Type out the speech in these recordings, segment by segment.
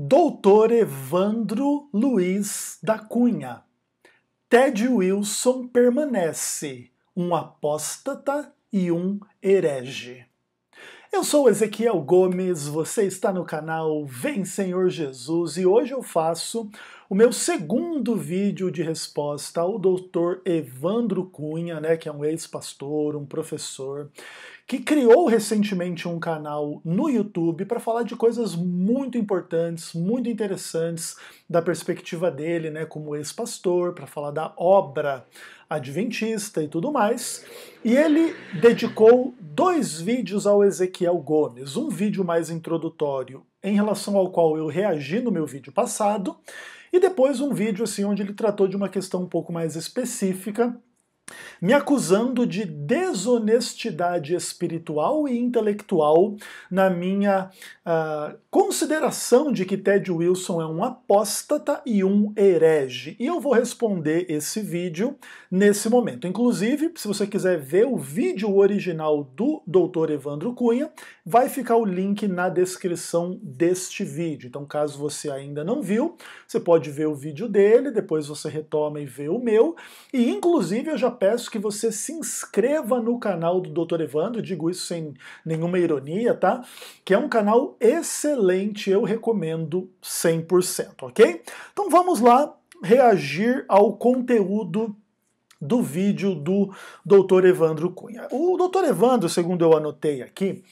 Doutor Evandro Luiz da Cunha. Ted Wilson permanece um apóstata e um herege. Eu sou Ezequiel Gomes, você está no canal Vem Senhor Jesus e hoje eu faço o meu segundo vídeo de resposta ao doutor Evandro Cunha, né, que é um ex-pastor, um professor, que criou recentemente um canal no YouTube para falar de coisas muito importantes, muito interessantes da perspectiva dele, né, como ex-pastor, para falar da obra adventista e tudo mais. E ele dedicou dois vídeos ao Ezequiel Gomes, um vídeo mais introdutório em relação ao qual eu reagi no meu vídeo passado, e depois um vídeo assim onde ele tratou de uma questão um pouco mais específica me acusando de desonestidade espiritual e intelectual na minha uh, consideração de que Ted Wilson é um apóstata e um herege. E eu vou responder esse vídeo nesse momento. Inclusive, se você quiser ver o vídeo original do Dr. Evandro Cunha, vai ficar o link na descrição deste vídeo. Então, caso você ainda não viu, você pode ver o vídeo dele, depois você retoma e vê o meu. E, inclusive, eu já peço peço que você se inscreva no canal do Dr. Evandro, digo isso sem nenhuma ironia, tá? Que é um canal excelente, eu recomendo 100%, ok? Então vamos lá reagir ao conteúdo do vídeo do Dr. Evandro Cunha. O Dr. Evandro, segundo eu anotei aqui,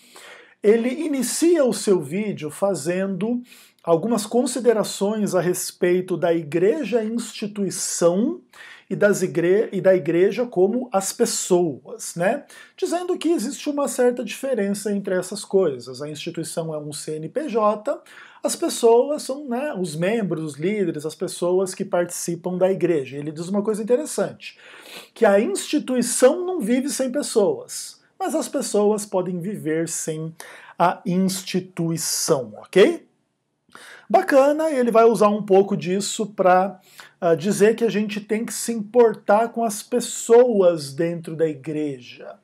ele inicia o seu vídeo fazendo algumas considerações a respeito da igreja instituição e, das igre e da igreja como as pessoas, né? Dizendo que existe uma certa diferença entre essas coisas. A instituição é um CNPJ, as pessoas são né, os membros, os líderes, as pessoas que participam da igreja. Ele diz uma coisa interessante: que a instituição não vive sem pessoas, mas as pessoas podem viver sem a instituição, ok? Bacana, ele vai usar um pouco disso para uh, ah, dizer que a gente tem que se importar com as pessoas dentro da igreja.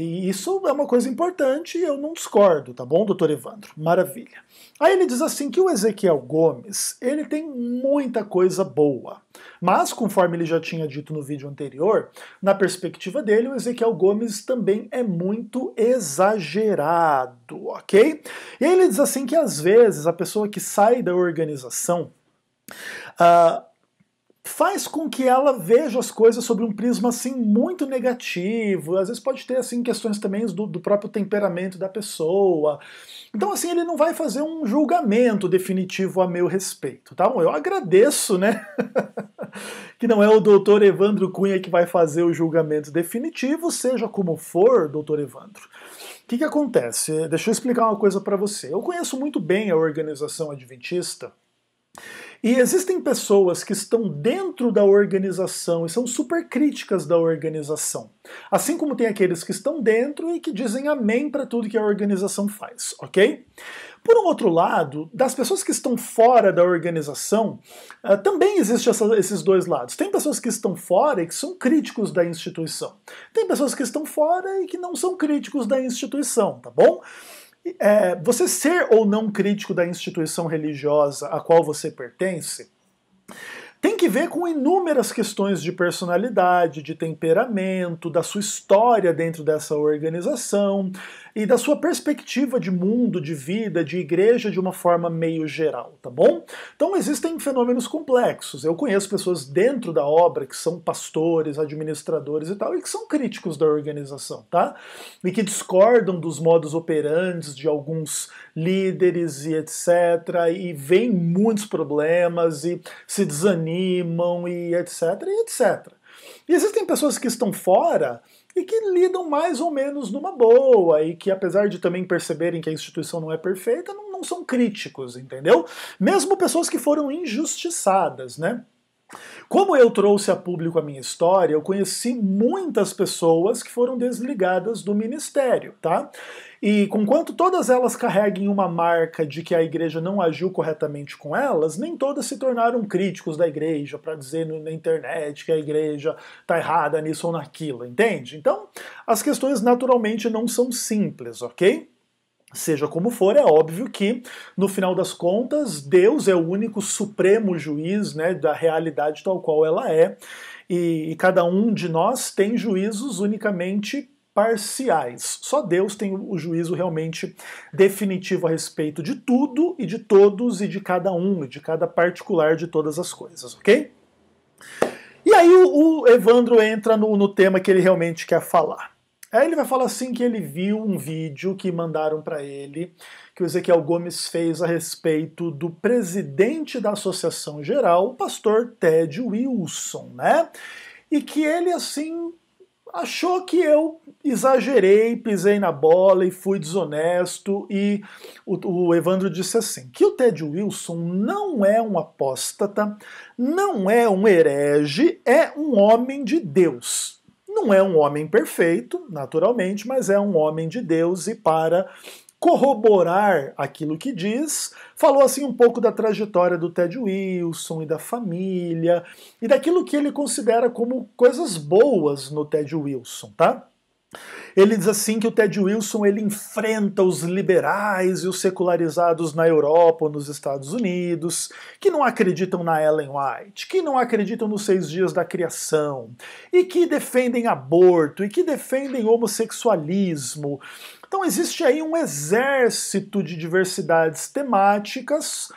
E isso é uma coisa importante e eu não discordo, tá bom, doutor Evandro? Maravilha. Aí ele diz assim que o Ezequiel Gomes, ele tem muita coisa boa. Mas, conforme ele já tinha dito no vídeo anterior, na perspectiva dele, o Ezequiel Gomes também é muito exagerado, ok? E ele diz assim que às vezes a pessoa que sai da organização. Uh, faz com que ela veja as coisas sobre um prisma assim muito negativo. Às vezes pode ter assim questões também do, do, próprio temperamento da pessoa. Então assim ele não vai fazer um julgamento definitivo a meu respeito, tá Eu agradeço, né? que não é o doutor Evandro Cunha que vai fazer o julgamento definitivo, seja como for, doutor Evandro. O que, que acontece? Deixa eu explicar uma coisa para você. Eu conheço muito bem a organização adventista e existem pessoas que estão dentro da organização e são super críticas da organização. Assim como tem aqueles que estão dentro e que dizem amém para tudo que a organização faz, ok? Por um outro lado, das pessoas que estão fora da organização, uh, também existem esses dois lados. Tem pessoas que estão fora e que são críticos da instituição. Tem pessoas que estão fora e que não são críticos da instituição, tá bom? é, você ser ou não crítico da instituição religiosa a qual você pertence tem que ver com inúmeras questões de personalidade, de temperamento, da sua história dentro dessa organização e da sua perspectiva de mundo, de vida, de igreja de uma forma meio geral, tá bom? Então existem fenômenos complexos. Eu conheço pessoas dentro da obra que são pastores, administradores e tal, e que são críticos da organização, tá? E que discordam dos modos operantes de alguns líderes e etc. E veem muitos problemas e se desanimam animam e etc, e etc. E existem pessoas que estão fora e que lidam mais ou menos numa boa e que apesar de também perceberem que a instituição não é perfeita, não, não são críticos, entendeu? Mesmo pessoas que foram injustiçadas, né? Como eu trouxe a público a minha história, eu conheci muitas pessoas que foram desligadas do ministério, tá? E conquanto todas elas carreguem uma marca de que a igreja não agiu corretamente com elas, nem todas se tornaram críticos da igreja para dizer na internet que a igreja está errada nisso ou naquilo, entende? Então, as questões naturalmente não são simples, ok? Seja como for, é óbvio que, no final das contas, Deus é o único supremo juiz né, da realidade tal qual ela é, e, e cada um de nós tem juízos unicamente parciais. Só Deus tem o juízo realmente definitivo a respeito de tudo e de todos e de cada um, e de cada particular de todas as coisas, ok? E aí o, o Evandro entra no, no tema que ele realmente quer falar. Aí ele vai falar assim que ele viu um vídeo que mandaram para ele, que o Ezequiel Gomes fez a respeito do presidente da Associação Geral, o pastor Ted Wilson, né? E que ele assim achou que eu exagerei, pisei na bola e fui desonesto. E o, o, Evandro disse assim: que o Ted Wilson não é um apóstata, não é um herege, é um homem de Deus. Não é um homem perfeito, naturalmente, mas é um homem de Deus e para corroborar aquilo que diz, falou assim um pouco da trajetória do Ted Wilson e da família e daquilo que ele considera como coisas boas no Ted Wilson, tá? Ele diz assim que o Ted Wilson ele enfrenta os liberais e os secularizados na Europa ou nos Estados Unidos, que não acreditam na Ellen White, que não acreditam nos seis dias da criação, e que defendem aborto, e que defendem homossexualismo, então existe aí um exército de diversidades temáticas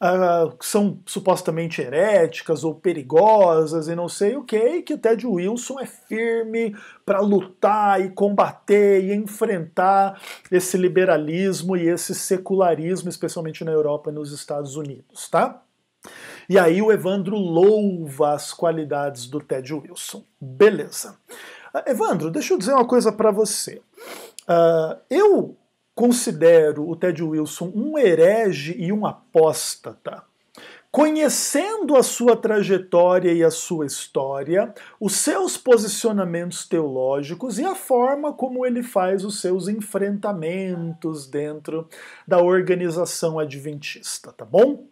Uh, que são supostamente heréticas ou perigosas e não sei o que, que o Ted Wilson é firme para lutar e combater e enfrentar esse liberalismo e esse secularismo, especialmente na Europa e nos Estados Unidos, tá? E aí o Evandro louva as qualidades do Ted Wilson. Beleza. Ah, Evandro, deixa eu dizer uma coisa para você. Uh, eu considero o Ted Wilson um herege e um apóstata. Conhecendo a sua trajetória e a sua história, os seus posicionamentos teológicos e a forma como ele faz os seus enfrentamentos dentro da organização adventista, tá bom?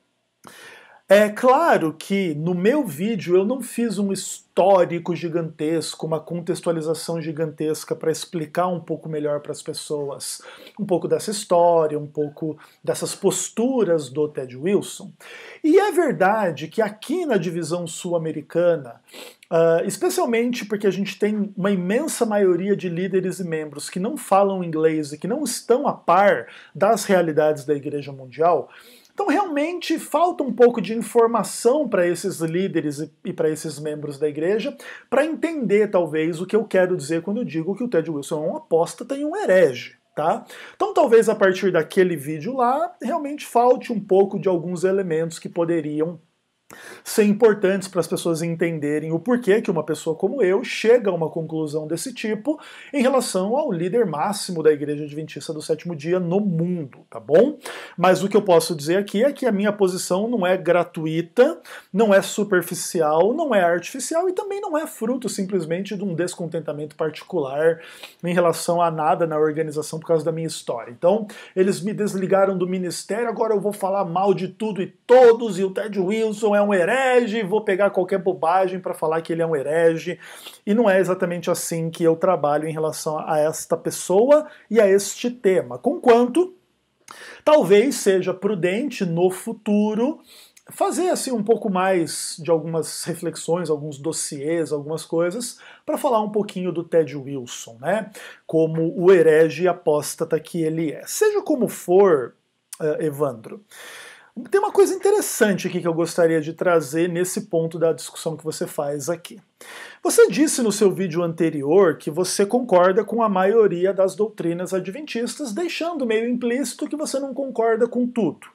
É claro que no meu vídeo eu não fiz um histórico gigantesco, uma contextualização gigantesca para explicar um pouco melhor para as pessoas um pouco dessa história, um pouco dessas posturas do Ted Wilson. E é verdade que aqui na divisão sul-americana, uh, especialmente porque a gente tem uma imensa maioria de líderes e membros que não falam inglês e que não estão a par das realidades da Igreja Mundial então, realmente falta um pouco de informação para esses líderes e para esses membros da igreja para entender, talvez, o que eu quero dizer quando digo que o Ted Wilson é um apóstata e um herege. Tá? Então, talvez a partir daquele vídeo lá, realmente falte um pouco de alguns elementos que poderiam ser importantes para as pessoas entenderem o porquê que uma pessoa como eu chega a uma conclusão desse tipo em relação ao líder máximo da Igreja Adventista do Sétimo Dia no mundo, tá bom? Mas o que eu posso dizer aqui é que a minha posição não é gratuita, não é superficial, não é artificial e também não é fruto simplesmente de um descontentamento particular em relação a nada na organização por causa da minha história. Então, eles me desligaram do ministério, agora eu vou falar mal de tudo e todos e o Ted Wilson é um herege, vou pegar qualquer bobagem para falar que ele é um herege. E não é exatamente assim que eu trabalho em relação a esta pessoa e a este tema. Conquanto, talvez seja prudente no futuro fazer assim um pouco mais de algumas reflexões, alguns dossiês, algumas coisas, para falar um pouquinho do Ted Wilson, né? Como o herege apóstata que ele é. Seja como for, eh, Evandro, tem uma coisa interessante aqui que eu gostaria de trazer nesse ponto da discussão que você faz aqui. Você disse no seu vídeo anterior que você concorda com a maioria das doutrinas adventistas, deixando meio implícito que você não concorda com tudo.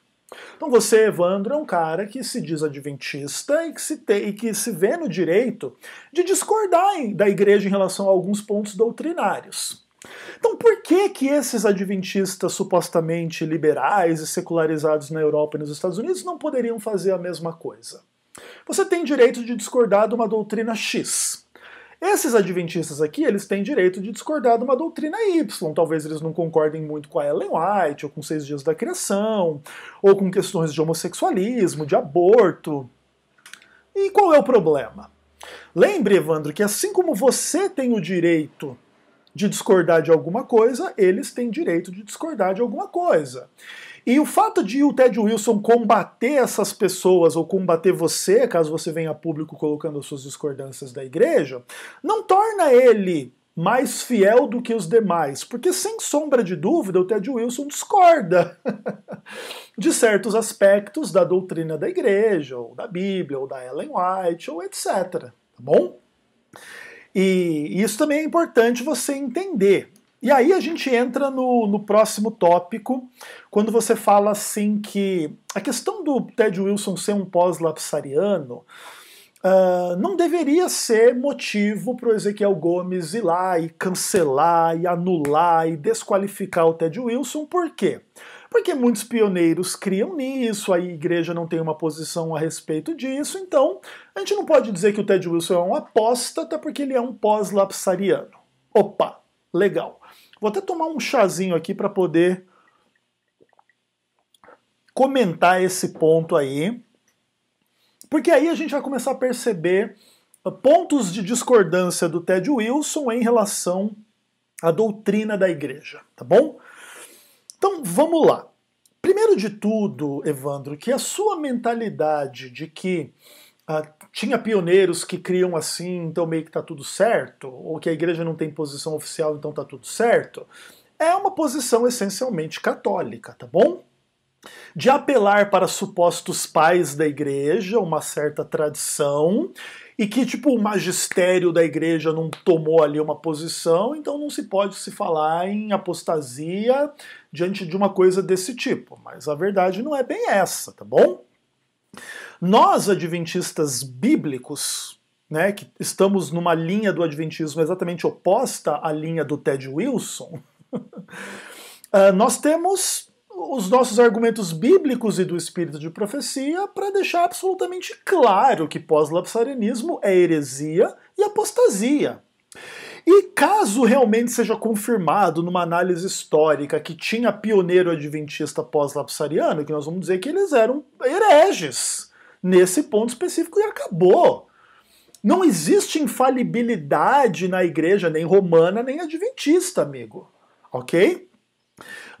Então você, Evandro, é um cara que se diz adventista e que se, te, e que se vê no direito de discordar da igreja em relação a alguns pontos doutrinários. Então, por que que esses adventistas supostamente liberais e secularizados na Europa e nos Estados Unidos não poderiam fazer a mesma coisa? Você tem direito de discordar de uma doutrina X. Esses adventistas aqui, eles têm direito de discordar de uma doutrina Y. Talvez eles não concordem muito com a Ellen White, ou com Seis Dias da Criação, ou com questões de homossexualismo, de aborto. E qual é o problema? Lembre, Evandro, que assim como você tem o direito de discordar de alguma coisa, eles têm direito de discordar de alguma coisa. E o fato de o Ted Wilson combater essas pessoas ou combater você, caso você venha a público colocando as suas discordâncias da igreja, não torna ele mais fiel do que os demais, porque sem sombra de dúvida o Ted Wilson discorda de certos aspectos da doutrina da igreja, ou da Bíblia, ou da Ellen White, ou etc. Tá bom? E isso também é importante você entender. E aí a gente entra no, no próximo tópico, quando você fala assim que a questão do Ted Wilson ser um pós-lapsariano uh, não deveria ser motivo para o Ezequiel Gomes ir lá e cancelar, e anular, e desqualificar o Ted Wilson, por quê? porque muitos pioneiros criam nisso, a igreja não tem uma posição a respeito disso, então a gente não pode dizer que o Ted Wilson é um apóstata porque ele é um pós-lapsariano. Opa, legal. Vou até tomar um chazinho aqui para poder comentar esse ponto aí, porque aí a gente vai começar a perceber uh, pontos de discordância do Ted Wilson em relação à doutrina da igreja, tá bom? Então vamos lá. Primeiro de tudo, Evandro, que a sua mentalidade de que ah, tinha pioneiros que criam assim, então meio que tá tudo certo, ou que a igreja não tem posição oficial, então tá tudo certo, é uma posição essencialmente católica, tá bom? De apelar para supostos pais da igreja, uma certa tradição, e que tipo o magistério da igreja não tomou ali uma posição, então não se pode se falar em apostasia diante de uma coisa desse tipo, mas a verdade não é bem essa, tá bom? Nós, adventistas bíblicos, né, que estamos numa linha do adventismo exatamente oposta à linha do Ted Wilson, eh, nós temos os nossos argumentos bíblicos e do espírito de profecia para deixar absolutamente claro que pós-lapsarianismo é heresia e apostasia. E caso realmente seja confirmado numa análise histórica que tinha pioneiro adventista pós-lapsariano, que nós vamos dizer que eles eram hereges nesse ponto específico e acabou. Não existe infalibilidade na igreja, nem romana, nem adventista, amigo. Ok?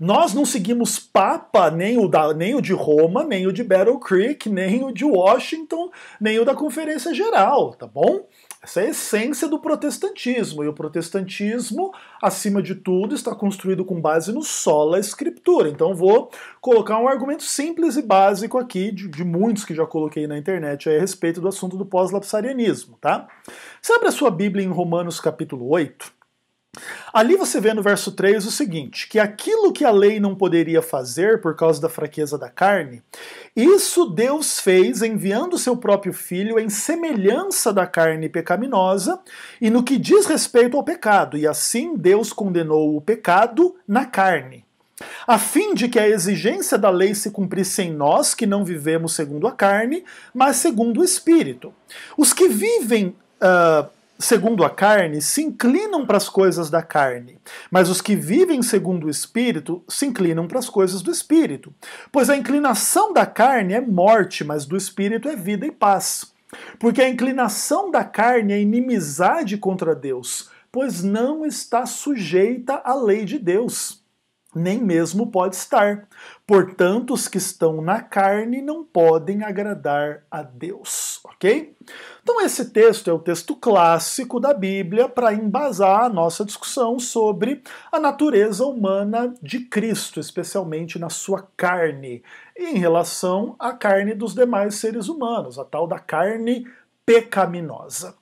Nós não seguimos Papa, nem o, da, nem o de Roma, nem o de Battle Creek, nem o de Washington, nem o da Conferência Geral, tá bom? Essa é a essência do protestantismo. E o protestantismo, acima de tudo, está construído com base no sola escritura. Então vou colocar um argumento simples e básico aqui, de, de muitos que já coloquei na internet a respeito do assunto do pós-lapsarianismo, tá? Você abre a sua Bíblia em Romanos capítulo 8, Ali você vê no verso 3 o seguinte: que aquilo que a lei não poderia fazer por causa da fraqueza da carne, isso Deus fez enviando seu próprio filho em semelhança da carne pecaminosa e no que diz respeito ao pecado, e assim Deus condenou o pecado na carne a fim de que a exigência da lei se cumprisse em nós, que não vivemos segundo a carne, mas segundo o Espírito. Os que vivem uh, segundo a carne se inclinam para as coisas da carne, mas os que vivem segundo o espírito se inclinam para as coisas do espírito. Pois a inclinação da carne é morte, mas do espírito é vida e paz. Porque a inclinação da carne é inimizade contra Deus, pois não está sujeita à lei de Deus nem mesmo pode estar. Portanto, os que estão na carne não podem agradar a Deus, ok? Então, esse texto é o texto clássico da Bíblia para embasar a nossa discussão sobre a natureza humana de Cristo, especialmente na sua carne, em relação à carne dos demais seres humanos, a tal da carne pecaminosa.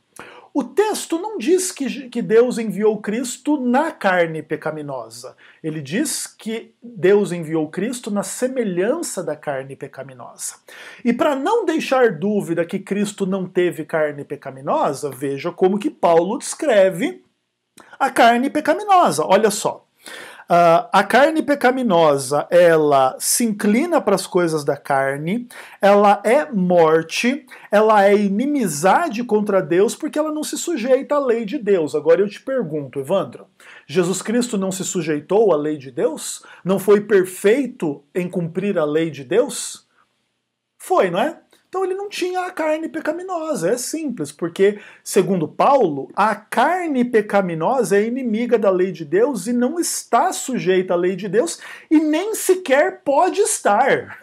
O texto não diz que, que Deus enviou Cristo na carne pecaminosa. Ele diz que Deus enviou Cristo na semelhança da carne pecaminosa. E para não deixar dúvida que Cristo não teve carne pecaminosa, veja como que Paulo descreve a carne pecaminosa. Olha só. Uh, a carne pecaminosa, ela se inclina para as coisas da carne, ela é morte, ela é inimizade contra Deus porque ela não se sujeita à lei de Deus. Agora eu te pergunto, Evandro, Jesus Cristo não se sujeitou à lei de Deus? Não foi perfeito em cumprir a lei de Deus? Foi, não é? Então ele não tinha a carne pecaminosa. É simples, porque, segundo Paulo, a carne pecaminosa é inimiga da lei de Deus e não está sujeita à lei de Deus e nem sequer pode estar.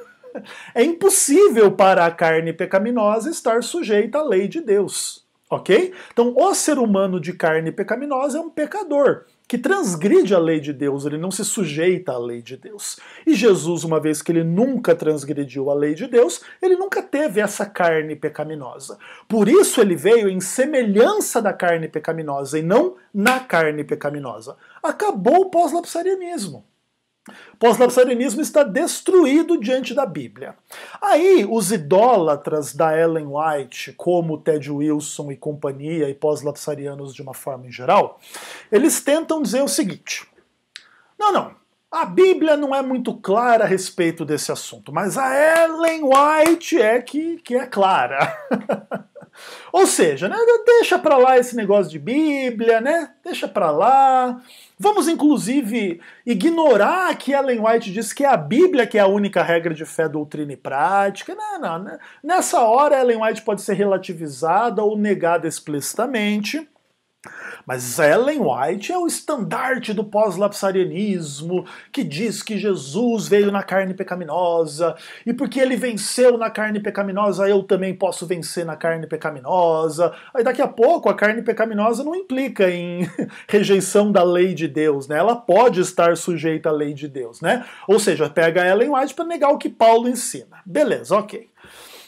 É impossível para a carne pecaminosa estar sujeita à lei de Deus. Ok? Então, o ser humano de carne pecaminosa é um pecador que transgride a lei de Deus, ele não se sujeita à lei de Deus. E Jesus, uma vez que ele nunca transgrediu a lei de Deus, ele nunca teve essa carne pecaminosa. Por isso ele veio em semelhança da carne pecaminosa e não na carne pecaminosa. Acabou o pós-lapsarianismo. Pós-lapsarianismo está destruído diante da Bíblia. Aí, os idólatras da Ellen White, como Ted Wilson e companhia, e pós-lapsarianos de uma forma em geral, eles tentam dizer o seguinte: não, não, a Bíblia não é muito clara a respeito desse assunto, mas a Ellen White é que, que é clara. Ou seja, né, deixa para lá esse negócio de Bíblia, né? Deixa para lá. Vamos inclusive ignorar que Ellen White diz que é a Bíblia que é a única regra de fé, doutrina e prática. Não, não, né. Nessa hora Ellen White pode ser relativizada ou negada explicitamente. Mas Ellen White é o estandarte do pós-lapsarianismo, que diz que Jesus veio na carne pecaminosa, e porque ele venceu na carne pecaminosa, eu também posso vencer na carne pecaminosa. Aí daqui a pouco a carne pecaminosa não implica em rejeição da lei de Deus, né? Ela pode estar sujeita à lei de Deus, né? Ou seja, pega Ellen White para negar o que Paulo ensina. Beleza, OK.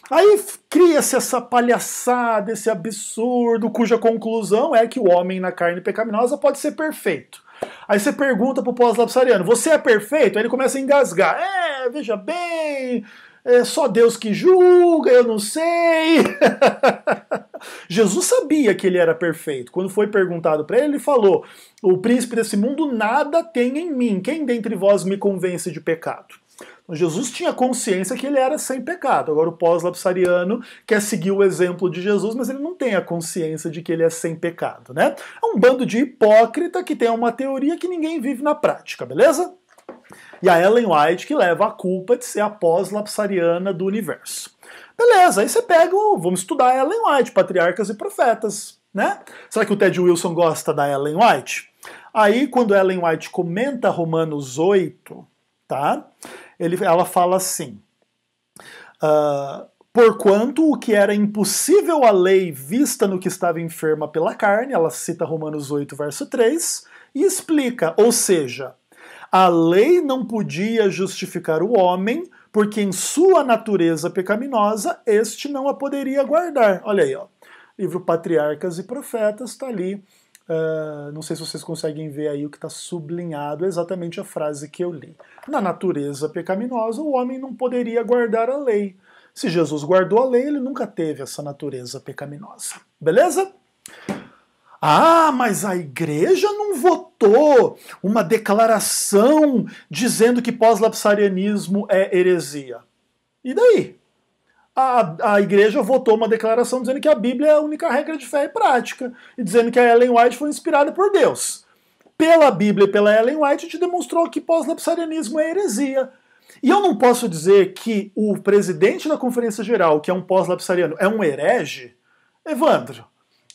Aí cria-se essa palhaçada, esse absurdo, cuja conclusão é que o homem na carne pecaminosa pode ser perfeito. Aí você pergunta pro pós-lapsariano, você é perfeito? Aí ele começa a engasgar. É, veja bem, é só Deus que julga, eu não sei. Jesus sabia que ele era perfeito. Quando foi perguntado para ele, ele falou: O príncipe desse mundo nada tem em mim. Quem dentre vós me convence de pecado? Então, Jesus tinha consciência que ele era sem pecado. Agora, o pós-lapsariano quer seguir o exemplo de Jesus, mas ele não tem a consciência de que ele é sem pecado, né? É um bando de hipócrita que tem uma teoria que ninguém vive na prática, beleza? E a Ellen White que leva a culpa de ser a pós-lapsariana do universo. Beleza, aí você pega o. Vamos estudar Ellen White, Patriarcas e Profetas, né? Será que o Ted Wilson gosta da Ellen White? Aí, quando Ellen White comenta Romanos 8, tá? ele, ela fala assim: uh, Porquanto o que era impossível à lei vista no que estava enferma pela carne, ela cita Romanos 8, verso 3, e explica, ou seja, a lei não podia justificar o homem, porque em sua natureza pecaminosa este não a poderia guardar. Olha aí, ó. Livro Patriarcas e Profetas está ali Uh, não sei se vocês conseguem ver aí o que está sublinhado, exatamente a frase que eu li. Na natureza pecaminosa, o homem não poderia guardar a lei. Se Jesus guardou a lei, ele nunca teve essa natureza pecaminosa. Beleza? Ah, mas a igreja não votou uma declaração dizendo que pós-lapsarianismo é heresia. E daí? a, a igreja votou uma declaração dizendo que a Bíblia é a única regra de fé e prática, e dizendo que a Ellen White foi inspirada por Deus. Pela Bíblia e pela Ellen White, te demonstrou que pós-lapsarianismo é heresia. E eu não posso dizer que o presidente da Conferência Geral, que é um pós-lapsariano, é um herege? Evandro,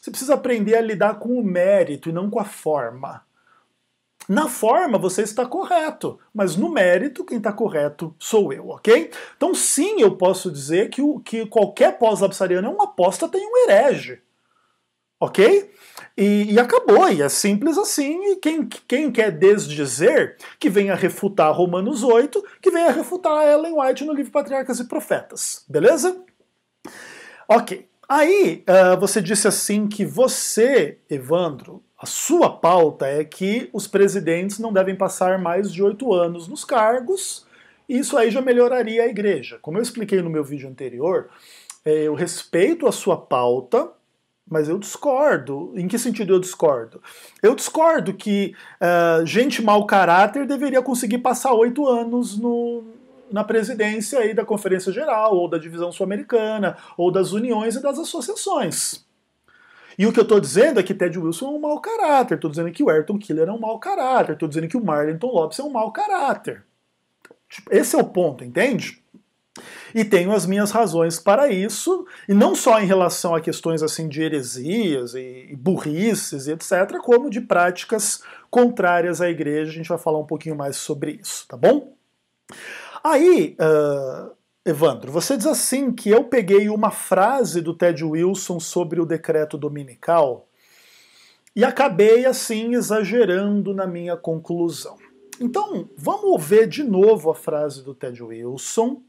você precisa aprender a lidar com o mérito e não com a forma. Na forma você está correto, mas no mérito quem está correto sou eu, ok? Então sim, eu posso dizer que, o, que qualquer pós-lapsariano é uma aposta tem um herege, ok? E, e, acabou, e é simples assim, e quem, quem quer desdizer, que venha refutar Romanos 8, que venha refutar Ellen White no livro Patriarcas e Profetas, beleza? Ok, aí uh, você disse assim que você, Evandro, a sua pauta é que os presidentes não devem passar mais de oito anos nos cargos, e isso aí já melhoraria a igreja. Como eu expliquei no meu vídeo anterior, é, eu respeito a sua pauta, mas eu discordo. Em que sentido eu discordo? Eu discordo que uh, gente mau caráter deveria conseguir passar oito anos no, na presidência aí da Conferência Geral, ou da Divisão Sul-Americana, ou das uniões e das associações. E o que eu estou dizendo é que Ted Wilson é um mau caráter. Estou dizendo que o Ayrton Killer é um mau caráter. Estou dizendo que o Marlinton Lopes é um mau caráter. Tipo, esse é o ponto, entende? E tenho as minhas razões para isso, e não só em relação a questões assim de heresias e burrices e etc, como de práticas contrárias à igreja. A gente vai falar um pouquinho mais sobre isso, tá bom? Aí, uh, Evandro, você diz assim que eu peguei uma frase do Ted Wilson sobre o decreto dominical e acabei assim exagerando na minha conclusão. Então, vamos ver de novo a frase do Ted Wilson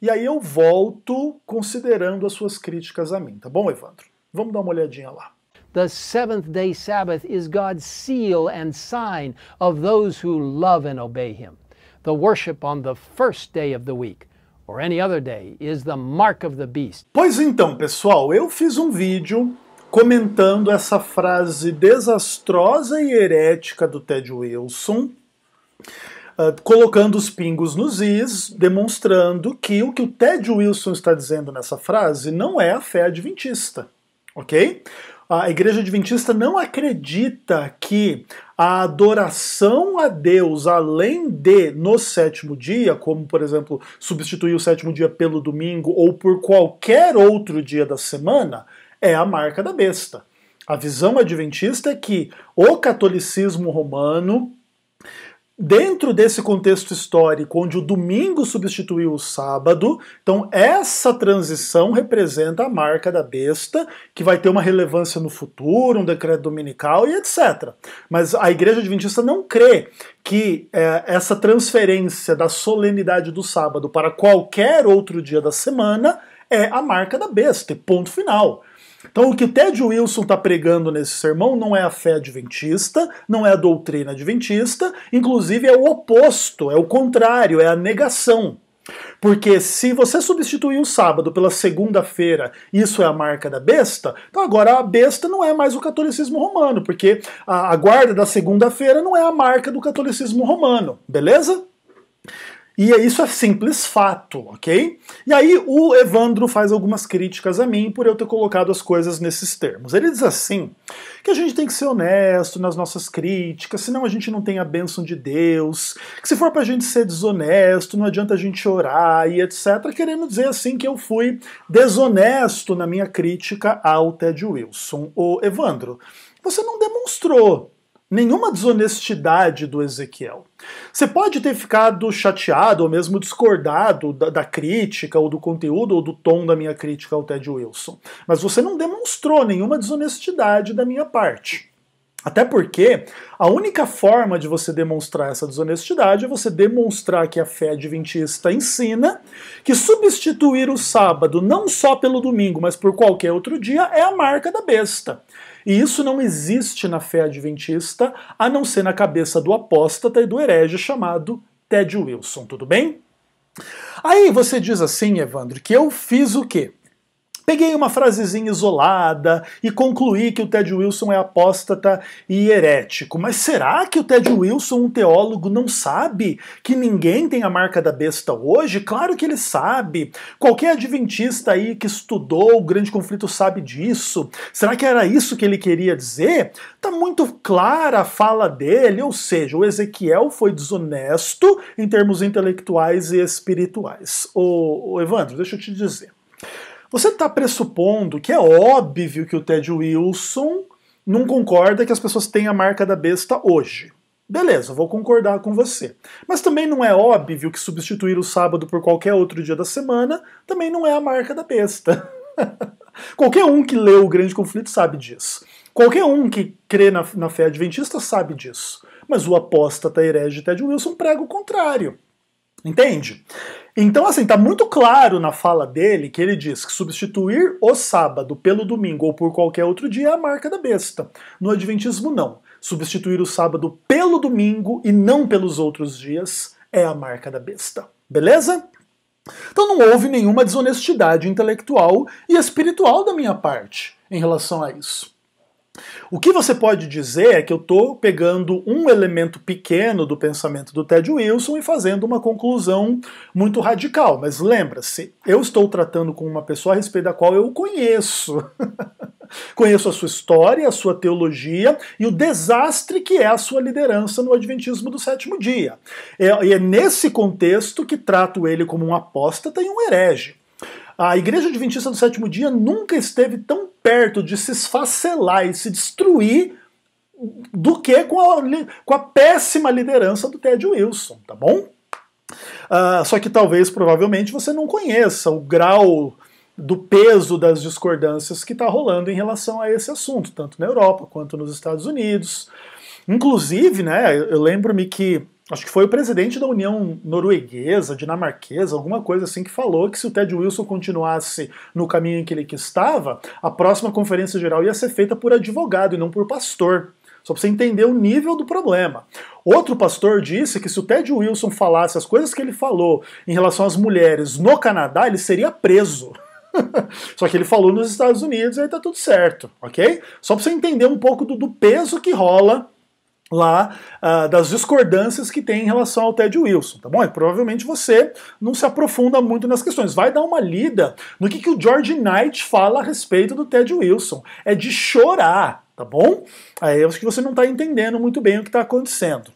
e aí eu volto considerando as suas críticas a mim, tá bom, Evandro? Vamos dar uma olhadinha lá. The seventh day Sabbath is God's seal and sign of those who love and obey him. The worship on the first day of the week or any other day is the mark of the beast. Pois então, pessoal, eu fiz um vídeo comentando essa frase desastrosa e herética do Ted Wilson, uh, colocando os pingos nos is, demonstrando que o que o Ted Wilson está dizendo nessa frase não é a fé adventista, ok? a Igreja Adventista não acredita que a adoração a Deus, além de no sétimo dia, como por exemplo substituir o sétimo dia pelo domingo ou por qualquer outro dia da semana, é a marca da besta. A visão adventista é que o catolicismo romano dentro desse contexto histórico onde o domingo substituiu o sábado, então essa transição representa a marca da besta, que vai ter uma relevância no futuro, um decreto dominical e etc. Mas a Igreja Adventista não crê que é, essa transferência da solenidade do sábado para qualquer outro dia da semana é a marca da besta, ponto final. Então, o que Ted Wilson está pregando nesse sermão não é a fé adventista, não é a doutrina adventista, inclusive é o oposto, é o contrário, é a negação. Porque se você substituir o sábado pela segunda-feira, isso é a marca da besta, então agora a besta não é mais o catolicismo romano, porque a, a guarda da segunda-feira não é a marca do catolicismo romano, beleza? E é isso é simples fato, ok? E aí o Evandro faz algumas críticas a mim por eu ter colocado as coisas nesses termos. Ele diz assim: que a gente tem que ser honesto nas nossas críticas, senão a gente não tem a bênção de Deus, que se for pra gente ser desonesto, não adianta a gente orar e etc. Querendo dizer assim que eu fui desonesto na minha crítica ao Ted Wilson. Ô Evandro, você não demonstrou nenhuma desonestidade do Ezequiel. Você pode ter ficado chateado ou mesmo discordado da, da, crítica ou do conteúdo ou do tom da minha crítica ao Ted Wilson, mas você não demonstrou nenhuma desonestidade da minha parte. Até porque a única forma de você demonstrar essa desonestidade é você demonstrar que a fé adventista ensina que substituir o sábado não só pelo domingo, mas por qualquer outro dia é a marca da besta. E isso não existe na fé adventista, a não ser na cabeça do apóstata e do herege chamado Ted Wilson, tudo bem? Aí você diz assim, Evandro, que eu fiz o quê? Peguei uma frasezinha isolada e concluí que o Ted Wilson é apóstata e herético. Mas será que o Ted Wilson, um teólogo, não sabe que ninguém tem a marca da besta hoje? Claro que ele sabe. Qualquer adventista aí que estudou o grande conflito sabe disso. Será que era isso que ele queria dizer? Tá muito clara a fala dele, ou seja, o Ezequiel foi desonesto em termos intelectuais e espirituais. O Evandro, deixa eu te dizer. Você está pressupondo que é óbvio que o Ted Wilson não concorda que as pessoas têm a marca da besta hoje. Beleza, vou concordar com você. Mas também não é óbvio que substituir o sábado por qualquer outro dia da semana também não é a marca da besta. qualquer um que leu o Grande Conflito sabe disso. Qualquer um que crê na, na fé adventista sabe disso. Mas o apóstata herege Ted Wilson prega o contrário. Entende? Então, assim, tá muito claro na fala dele que ele diz que substituir o sábado pelo domingo ou por qualquer outro dia é a marca da besta. No Adventismo, não. Substituir o sábado pelo domingo e não pelos outros dias é a marca da besta. Beleza? Então não houve nenhuma desonestidade intelectual e espiritual da minha parte em relação a isso. O que você pode dizer é que eu estou pegando um elemento pequeno do pensamento do Ted Wilson e fazendo uma conclusão muito radical. Mas lembra-se, eu estou tratando com uma pessoa a respeito da qual eu conheço. conheço a sua história, a sua teologia e o desastre que é a sua liderança no Adventismo do sétimo dia. É, e é nesse contexto que trato ele como um apóstata e um herege. A Igreja Adventista do Sétimo Dia nunca esteve tão perto de se esfacelar e se destruir do que com a, com a péssima liderança do Ted Wilson, tá bom? Uh, só que talvez, provavelmente, você não conheça o grau do peso das discordâncias que está rolando em relação a esse assunto, tanto na Europa quanto nos Estados Unidos. Inclusive, né, eu lembro-me que acho que foi o presidente da União Norueguesa, dinamarquesa, alguma coisa assim, que falou que se o Ted Wilson continuasse no caminho em que ele que estava, a próxima conferência geral ia ser feita por advogado e não por pastor. Só para você entender o nível do problema. Outro pastor disse que se o Ted Wilson falasse as coisas que ele falou em relação às mulheres no Canadá, ele seria preso. Só que ele falou nos Estados Unidos, aí tá tudo certo, ok? Só para você entender um pouco do, do peso que rola lá uh, das discordâncias que tem em relação ao Ted Wilson, tá bom? E provavelmente você não se aprofunda muito nas questões. Vai dar uma lida no que, que o George Knight fala a respeito do Ted Wilson. É de chorar, tá bom? Aí eu acho que você não está entendendo muito bem o que está acontecendo.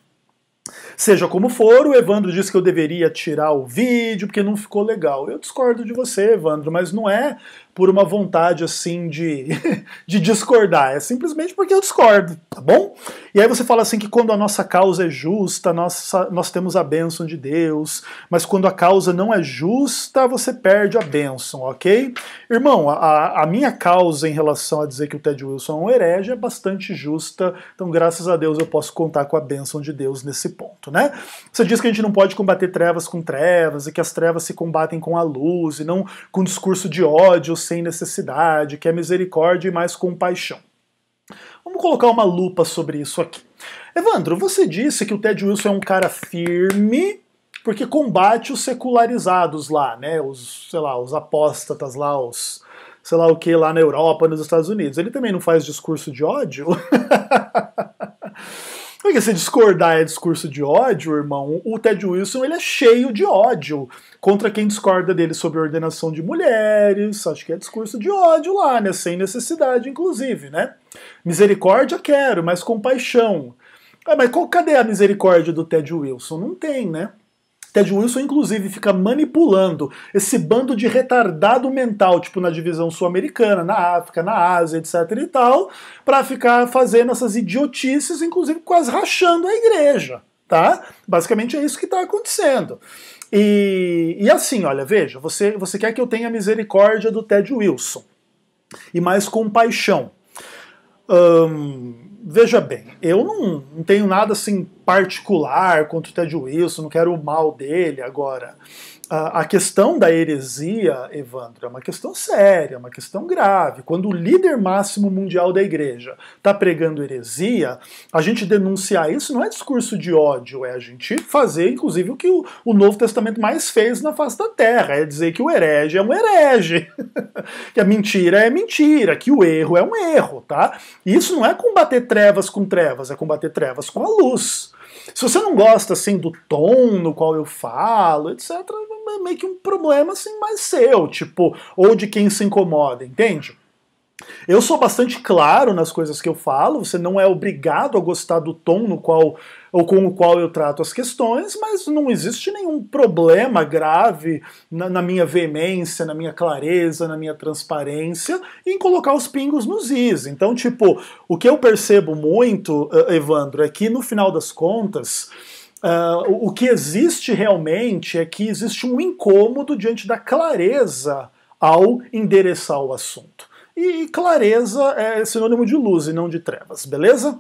Seja como for, o Evandro disse que eu deveria tirar o vídeo porque não ficou legal. Eu discordo de você, Evandro, mas não é por uma vontade assim de, de discordar, é simplesmente porque eu discordo, tá bom? E aí você fala assim que quando a nossa causa é justa, nossa, nós temos a bênção de Deus, mas quando a causa não é justa, você perde a bênção, ok? Irmão, a, a minha causa em relação a dizer que o Ted Wilson é um herege é bastante justa, então graças a Deus eu posso contar com a bênção de Deus nesse ponto, né? Você diz que a gente não pode combater trevas com trevas e que as trevas se combatem com a luz e não com discurso de ódio, sem necessidade, quer é misericórdia e mais compaixão. Vamos colocar uma lupa sobre isso aqui. Evandro, você disse que o Ted Wilson é um cara firme porque combate os secularizados lá, né? Os, sei lá, os apóstatas lá, os sei lá o que lá na Europa, nos Estados Unidos. Ele também não faz discurso de ódio? Porque é se discordar é discurso de ódio, irmão, o Ted Wilson ele é cheio de ódio contra quem discorda dele sobre ordenação de mulheres. Acho que é discurso de ódio lá, né? Sem necessidade, inclusive, né? Misericórdia quero, mas compaixão. Ah, mas qual, cadê a misericórdia do Ted Wilson? Não tem, né? Ted Wilson, inclusive, fica manipulando esse bando de retardado mental, tipo na divisão sul-americana, na África, na Ásia, etc e tal, para ficar fazendo essas idiotices, inclusive quase rachando a igreja, tá? Basicamente é isso que está acontecendo. E, e assim, olha, veja, você, você quer que eu tenha misericórdia do Ted Wilson e mais compaixão. Hum, veja bem, eu não, não tenho nada assim particular contra o Ted Wilson, não quero o mal dele agora. A questão da heresia, Evandro, é uma questão séria, é uma questão grave. Quando o líder máximo mundial da igreja está pregando heresia, a gente denunciar isso não é discurso de ódio, é a gente fazer, inclusive, o que o, o Novo Testamento mais fez na face da terra: é dizer que o herege é um herege, que a mentira é mentira, que o erro é um erro, tá? E isso não é combater trevas com trevas, é combater trevas com a luz. Se você não gosta, assim, do tom no qual eu falo, etc., é meio que um problema, assim, mais seu, tipo, ou de quem se incomoda, entende? Eu sou bastante claro nas coisas que eu falo, você não é obrigado a gostar do tom no qual ou com o qual eu trato as questões, mas não existe nenhum problema grave na, na minha veemência, na minha clareza, na minha transparência em colocar os pingos nos is. Então, tipo, o que eu percebo muito, eh, Evandro, é que no final das contas. Uh, o que existe realmente é que existe um incômodo diante da clareza ao endereçar o assunto. E clareza é sinônimo de luz e não de trevas, beleza?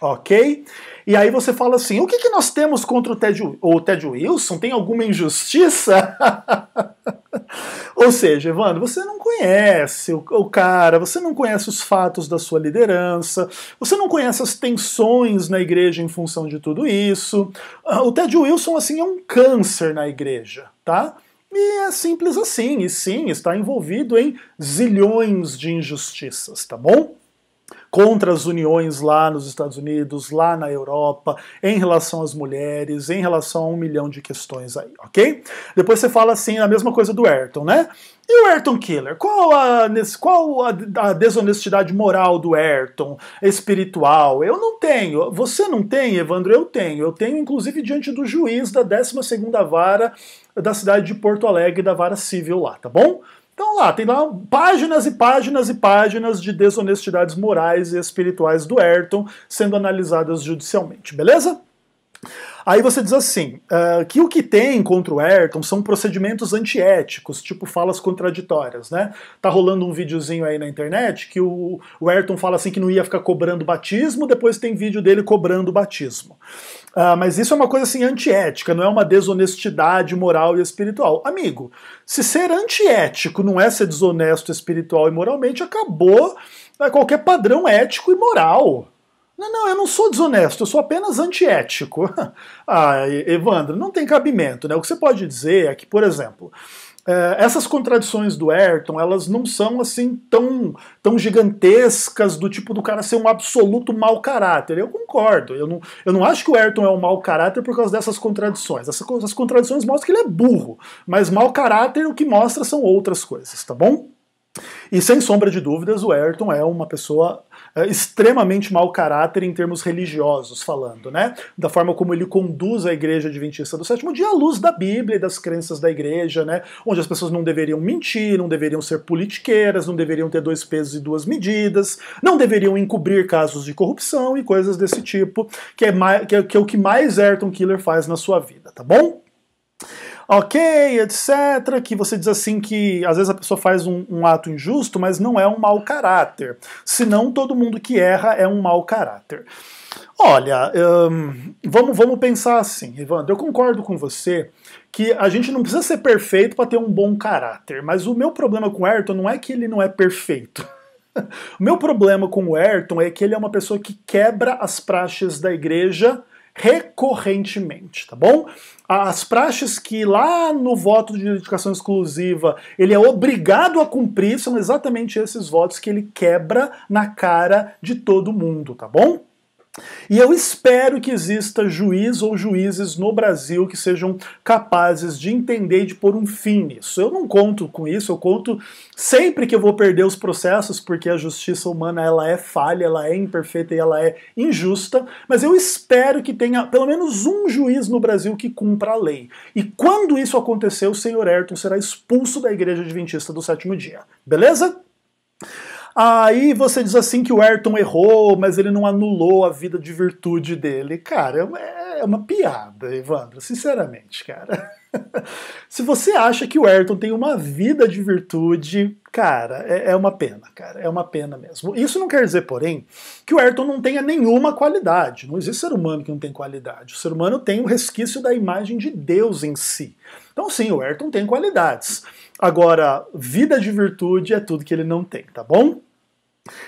Ok? E aí você fala assim: o que, que nós temos contra o Ted, o Ted Wilson? Tem alguma injustiça? Ou seja, Evandro, você não conhece o, o, cara, você não conhece os fatos da sua liderança, você não conhece as tensões na igreja em função de tudo isso. Ah, o Ted Wilson, assim, é um câncer na igreja, tá? E é simples assim, e sim, está envolvido em zilhões de injustiças, tá bom? contra as uniões lá nos Estados Unidos, lá na Europa, em relação às mulheres, em relação a um milhão de questões aí, ok? Depois você fala assim, a mesma coisa do Ayrton, né? E o Ayrton Killer? Qual a, qual a, desonestidade moral do Ayrton, espiritual? Eu não tenho. Você não tem, Evandro? Eu tenho. Eu tenho, inclusive, diante do juiz da 12ª Vara da cidade de Porto Alegre, da Vara Civil lá, tá bom? Então lá, tem lá páginas e páginas e páginas de desonestidades morais e espirituais do Ayrton sendo analisadas judicialmente, beleza? Aí você diz assim, uh, que o que tem contra o Ayrton são procedimentos antiéticos, tipo falas contraditórias, né? Tá rolando um videozinho aí na internet que o, o Ayrton fala assim que não ia ficar cobrando batismo, depois tem vídeo dele cobrando batismo. Ah, mas isso é uma coisa assim antiética, não é uma desonestidade moral e espiritual. Amigo, se ser antiético não é ser desonesto espiritual e moralmente, acabou né, qualquer padrão ético e moral. Não, não, eu não sou desonesto, eu sou apenas antiético. ah, Evandro, não tem cabimento, né? O que você pode dizer é que, por exemplo, é, essas contradições do Ayrton, elas não são assim tão, tão gigantescas do tipo do cara ser um absoluto mau caráter. Eu concordo. Eu não, eu não acho que o Ayrton é um mau caráter por causa dessas contradições. Essas, essas contradições mostram que ele é burro, mas mau caráter o que mostra são outras coisas, tá bom? E sem sombra de dúvidas, o Ayrton é uma pessoa é, extremamente mau caráter em termos religiosos, falando, né? Da forma como ele conduz a igreja adventista do sétimo dia à luz da Bíblia e das crenças da igreja, né? Onde as pessoas não deveriam mentir, não deveriam ser politiqueiras, não deveriam ter dois pesos e duas medidas, não deveriam encobrir casos de corrupção e coisas desse tipo, que é, mais, que, é, que é o que mais Ayrton Killer faz na sua vida, tá bom? ok, etc., que você diz assim que às vezes a pessoa faz um, um ato injusto, mas não é um mau caráter. Senão todo mundo que erra é um mau caráter. Olha, hum, vamos, vamos pensar assim, Evandro. Eu concordo com você que a gente não precisa ser perfeito para ter um bom caráter, mas o meu problema com o Ayrton não é que ele não é perfeito. o meu problema com o Ayrton é que ele é uma pessoa que quebra as praxes da igreja recorrentemente, tá bom? As praxes que lá no voto de dedicação exclusiva ele é obrigado a cumprir são exatamente esses votos que ele quebra na cara de todo mundo, tá bom? E eu espero que exista juiz ou juízes no Brasil que sejam capazes de entender e de pôr um fim nisso. Eu não conto com isso, eu conto sempre que eu vou perder os processos, porque a justiça humana ela é falha, ela é imperfeita e ela é injusta, mas eu espero que tenha pelo menos um juiz no Brasil que cumpra a lei. E quando isso acontecer, o senhor Ayrton será expulso da Igreja Adventista do Sétimo Dia. Beleza? Aí você diz assim que o Ayrton errou, mas ele não anulou a vida de virtude dele. Cara, é uma é piada, Evandro, sinceramente, cara. Se você acha que o Ayrton tem uma vida de virtude, cara, é, é, uma pena, cara, é uma pena mesmo. Isso não quer dizer, porém, que o Ayrton não tenha nenhuma qualidade. Não existe ser humano que não tem qualidade. O ser humano tem o um resquício da imagem de Deus em si. Então, sim, o Ayrton tem qualidades. Agora, vida de virtude é tudo que ele não tem, tá bom?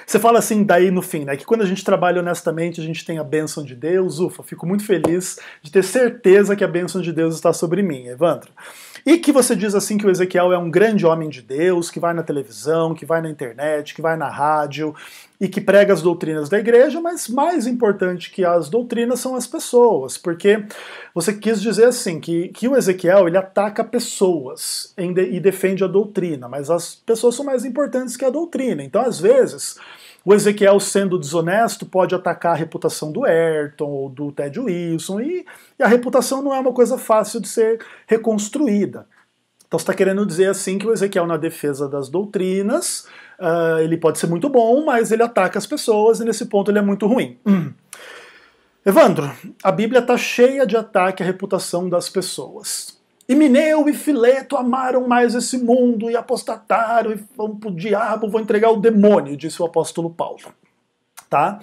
Você fala assim, daí no fim, né? Que quando a gente trabalha honestamente, a gente tem a bênção de Deus. Ufa, fico muito feliz de ter certeza que a bênção de Deus está sobre mim, Evandro. E que você diz assim que o Ezequiel é um grande homem de Deus, que vai na televisão, que vai na internet, que vai na rádio, e que prega as doutrinas da igreja, mas mais importante que as doutrinas são as pessoas, porque você quis dizer assim que, que o Ezequiel ele ataca pessoas e defende a doutrina, mas as pessoas são mais importantes que a doutrina. Então, às vezes, o Ezequiel, sendo desonesto, pode atacar a reputação do Ayrton ou do Ted Wilson, e, e a reputação não é uma coisa fácil de ser reconstruída. Então, está querendo dizer assim que o Ezequiel, na defesa das doutrinas, Uh, ele pode ser muito bom, mas ele ataca as pessoas e nesse ponto ele é muito ruim. Hum. Evandro, a Bíblia está cheia de ataque à reputação das pessoas. E Mineu e Fileto amaram mais esse mundo e apostataram e vão pro diabo, vão entregar o demônio, disse o apóstolo Paulo. Tá?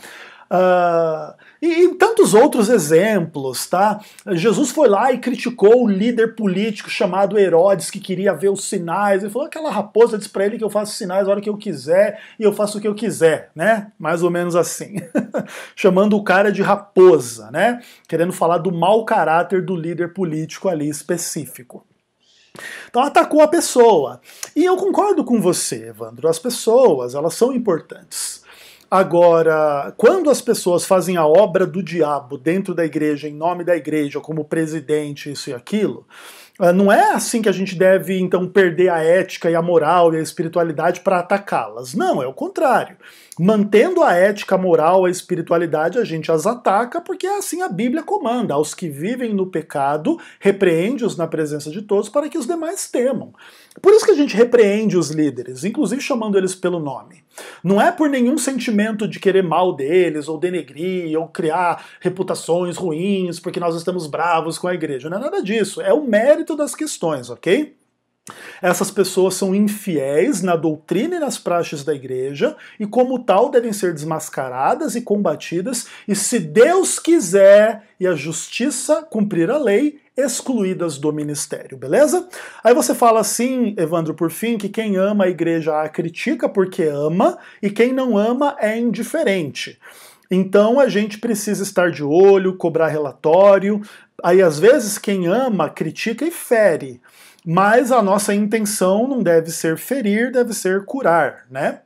Uh, e, e tantos outros exemplos, tá? Jesus foi lá e criticou o líder político chamado Herodes, que queria ver os sinais. Ele falou: aquela raposa disse para ele que eu faço sinais a hora que eu quiser e eu faço o que eu quiser, né? Mais ou menos assim. Chamando o cara de raposa, né? Querendo falar do mau caráter do líder político ali específico. Então atacou a pessoa. E eu concordo com você, Evandro. As pessoas, elas são importantes. Agora, quando as pessoas fazem a obra do diabo dentro da igreja, em nome da igreja, como presidente, isso e aquilo, eh, não é assim que a gente deve então perder a ética e a moral e a espiritualidade para atacá-las. Não, é o contrário. Mantendo a ética, a moral, a espiritualidade, a gente as ataca porque é assim a Bíblia comanda: aos que vivem no pecado, repreende-os na presença de todos para que os demais temam. Por isso que a gente repreende os líderes, inclusive chamando eles pelo nome. Não é por nenhum sentimento de querer mal deles, ou denegrir, ou criar reputações ruins, porque nós estamos bravos com a igreja. Não é nada disso. É o mérito das questões, ok? Essas pessoas são infiéis na doutrina e nas práticas da igreja, e como tal devem ser desmascaradas e combatidas, e se Deus quiser e a justiça cumprir a lei, excluídas do ministério, beleza? Aí você fala assim, Evandro, por fim, que quem ama a igreja a critica porque ama, e quem não ama é indiferente. Então a gente precisa estar de olho, cobrar relatório. Aí às vezes quem ama critica e fere. Mas a nossa intenção não deve ser ferir, deve ser curar, né?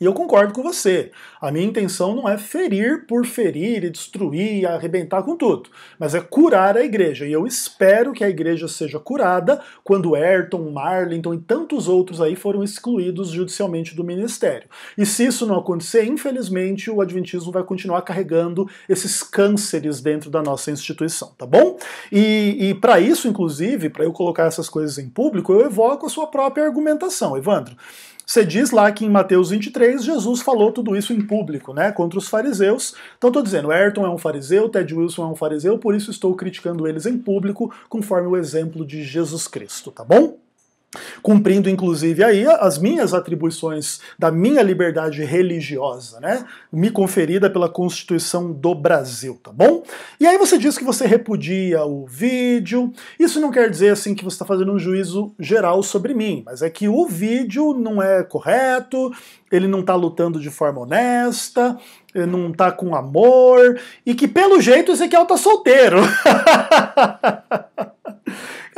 E eu concordo com você. A minha intenção não é ferir por ferir e destruir e arrebentar com tudo, mas é curar a igreja. E eu espero que a igreja seja curada quando Ayrton, Marlington e tantos outros aí foram excluídos judicialmente do ministério. E se isso não acontecer, infelizmente o Adventismo vai continuar carregando esses cânceres dentro da nossa instituição, tá bom? E, e para isso, inclusive, para eu colocar essas coisas em público, eu evoco a sua própria argumentação, Evandro. Você diz lá que em Mateus 23, Jesus falou tudo isso em público, né, contra os fariseus. Então estou dizendo, Ayrton é um fariseu, Ted Wilson é um fariseu, por isso estou criticando eles em público, conforme o exemplo de Jesus Cristo, tá bom? cumprindo inclusive aí as minhas atribuições da minha liberdade religiosa, né? Me conferida pela Constituição do Brasil, tá bom? E aí você diz que você repudia o vídeo. Isso não quer dizer assim que você está fazendo um juízo geral sobre mim, mas é que o vídeo não é correto, ele não está lutando de forma honesta, eh, não está com amor e que pelo jeito esse Ezequiel tá solteiro.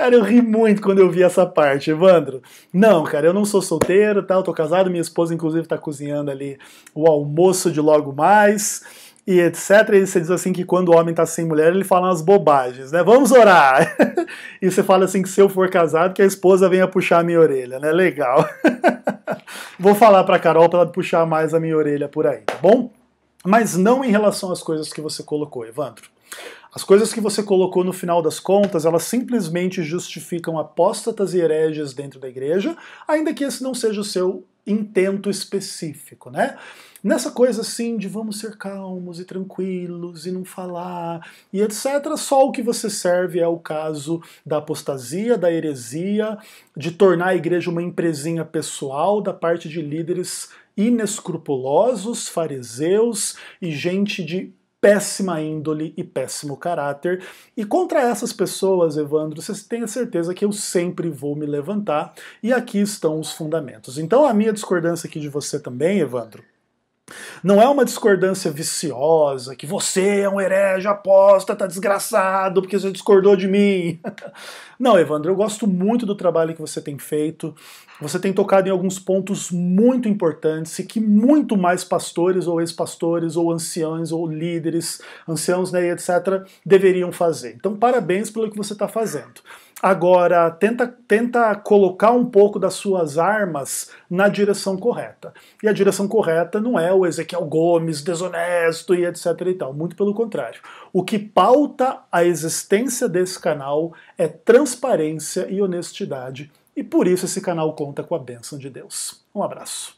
Cara, eu ri muito quando eu vi essa parte, Evandro. Não, cara, eu não sou solteiro, tá? Eu tô casado, minha esposa, inclusive, tá cozinhando ali o almoço de logo mais e etc. E você diz assim que quando o homem está sem mulher, ele fala umas bobagens, né? Vamos orar! e você fala assim que se eu for casado, que a esposa venha puxar a minha orelha, né? Legal. Vou falar para Carol para ela puxar mais a minha orelha por aí, tá bom? Mas não em relação às coisas que você colocou, Evandro. As coisas que você colocou no final das contas, elas simplesmente justificam apóstatas e hereges dentro da igreja, ainda que esse não seja o seu intento específico, né? Nessa coisa assim de vamos ser calmos e tranquilos e não falar e etc, só o que você serve é o caso da apostasia, da heresia, de tornar a igreja uma empresinha pessoal da parte de líderes inescrupulosos, fariseus e gente de péssima índole e péssimo caráter. E contra essas pessoas, Evandro, vocês tenha certeza que eu sempre vou me levantar. E aqui estão os fundamentos. Então a minha discordância aqui de você também, Evandro, não é uma discordância viciosa, que você é um herege, aposta, tá desgraçado porque você discordou de mim. Não, Evandro, eu gosto muito do trabalho que você tem feito. Você tem tocado em alguns pontos muito importantes e que muito mais pastores ou ex-pastores ou anciãos ou líderes, anciãos, né, etc, deveriam fazer. Então, parabéns pelo que você está fazendo. Agora, tenta, tenta colocar um pouco das suas armas na direção correta. E a direção correta não é o Ezequiel Gomes desonesto e etc e tal, muito pelo contrário. O que pauta a existência desse canal é transparência e honestidade, e por isso esse canal conta com a bênção de Deus. Um abraço.